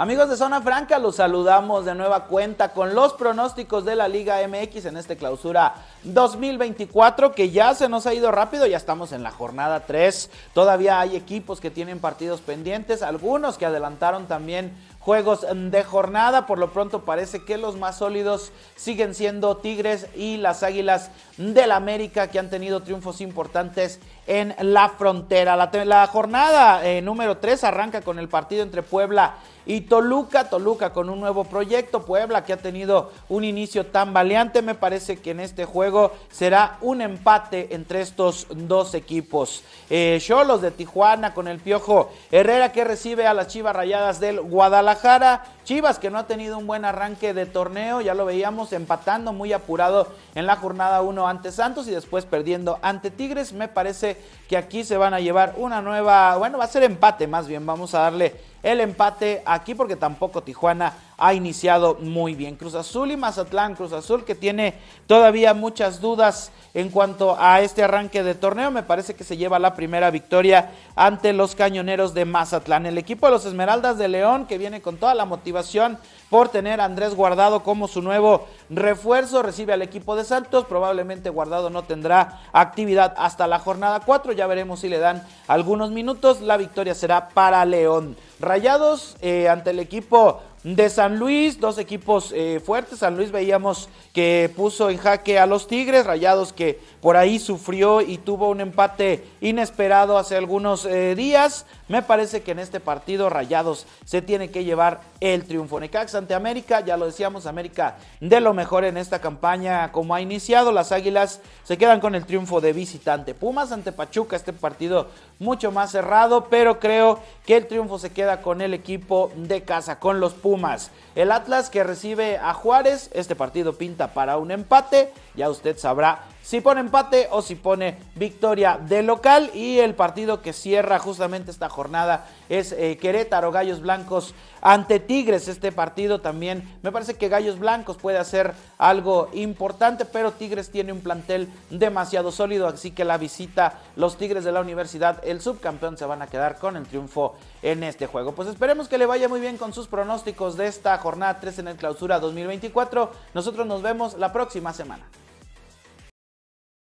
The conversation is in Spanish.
Amigos de Zona Franca, los saludamos de nueva cuenta con los pronósticos de la Liga MX en este clausura 2024 que ya se nos ha ido rápido, ya estamos en la jornada 3, todavía hay equipos que tienen partidos pendientes, algunos que adelantaron también juegos de jornada. Por lo pronto parece que los más sólidos siguen siendo Tigres y las Águilas del América que han tenido triunfos importantes en la frontera. La, jornada eh, número 3 arranca con el partido entre Puebla y Toluca, Toluca con un nuevo proyecto, Puebla que ha tenido un inicio tan valiente, me parece que en este juego será un empate entre estos dos equipos. Eh, Cholos de Tijuana con el Piojo Herrera que recibe a las Chivas Rayadas del Guadalajara. Chivas que no ha tenido un buen arranque de torneo, ya lo veíamos empatando muy apurado en la jornada 1 ante Santos y después perdiendo ante Tigres. Me parece que aquí se van a llevar una nueva, bueno, va a ser empate más bien, vamos a darle el empate aquí porque tampoco Tijuana ha iniciado muy bien. Cruz Azul y Mazatlán, Cruz Azul que tiene todavía muchas dudas en cuanto a este arranque de torneo, me parece que se lleva la primera victoria ante los cañoneros de Mazatlán. El equipo de los Esmeraldas de León que viene con toda la motivación por tener a Andrés Guardado como su nuevo refuerzo, recibe al equipo de Santos, probablemente Guardado no tendrá actividad hasta la jornada 4, ya veremos si le dan algunos minutos, la victoria será para León. Rayados eh, ante el equipo de San Luis, dos equipos eh, fuertes. San Luis veíamos que puso en jaque a los Tigres, Rayados que por ahí sufrió y tuvo un empate inesperado hace algunos eh, días. Me parece que en este partido Rayados se tiene que llevar el triunfo. Necax ante América, ya lo decíamos, América de lo mejor en esta campaña como ha iniciado. Las Águilas se quedan con el triunfo de visitante. Pumas ante Pachuca, este partido mucho más cerrado, pero creo que el triunfo se queda con el equipo de casa, con los Pumas el Atlas que recibe a Juárez, este partido pinta para un empate, ya usted sabrá si pone empate o si pone victoria de local. Y el partido que cierra justamente esta jornada es eh, Querétaro, Gallos Blancos ante Tigres. Este partido también me parece que Gallos Blancos puede hacer algo importante, pero Tigres tiene un plantel demasiado sólido, así que la visita los Tigres de la Universidad, el subcampeón, se van a quedar con el triunfo en este juego. Pues esperemos que le vaya muy bien con sus pronósticos de esta jornada 3 en el clausura 2024. Nosotros nos vemos la próxima semana.